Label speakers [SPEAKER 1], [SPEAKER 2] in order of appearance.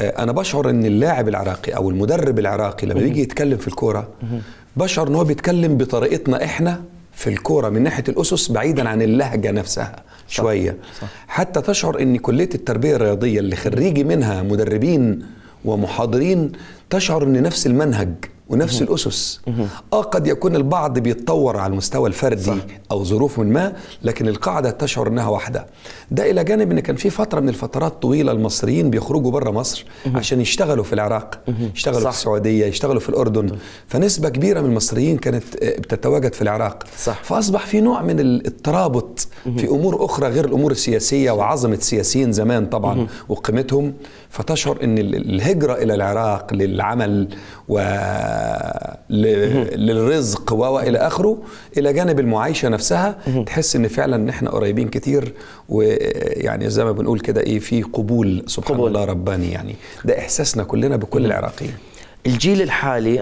[SPEAKER 1] آه، انا بشعر ان اللاعب العراقي او المدرب العراقي لما بيجي يتكلم في الكوره بشعر ان هو بيتكلم بطريقتنا احنا في الكوره من ناحيه الاسس بعيدا عن اللهجه نفسها شويه حتى تشعر ان كليه التربيه الرياضيه اللي خريجي منها مدربين ومحاضرين تشعر ان نفس المنهج ونفس الاسس اه قد يكون البعض بيتطور على المستوى الفردي صح. او ظروف من ما لكن القاعده تشعر انها واحده ده الى جانب ان كان في فتره من الفترات طويله المصريين بيخرجوا بره مصر عشان يشتغلوا في العراق يشتغلوا صح. في السعوديه يشتغلوا في الاردن فنسبه كبيره من المصريين كانت آه، بتتواجد في العراق صح. فاصبح في نوع من الترابط في امور اخرى غير الامور السياسيه وعظمه السياسيين زمان طبعا وقيمتهم فتشعر ان الهجره الى العراق للعمل و للرزق والى اخره الى جانب المعايشه نفسها تحس ان فعلا ان احنا قريبين كتير ويعني زي ما بنقول كده ايه في قبول سبحان قبول. الله رباني يعني ده احساسنا كلنا بكل العراقيين الجيل الحالي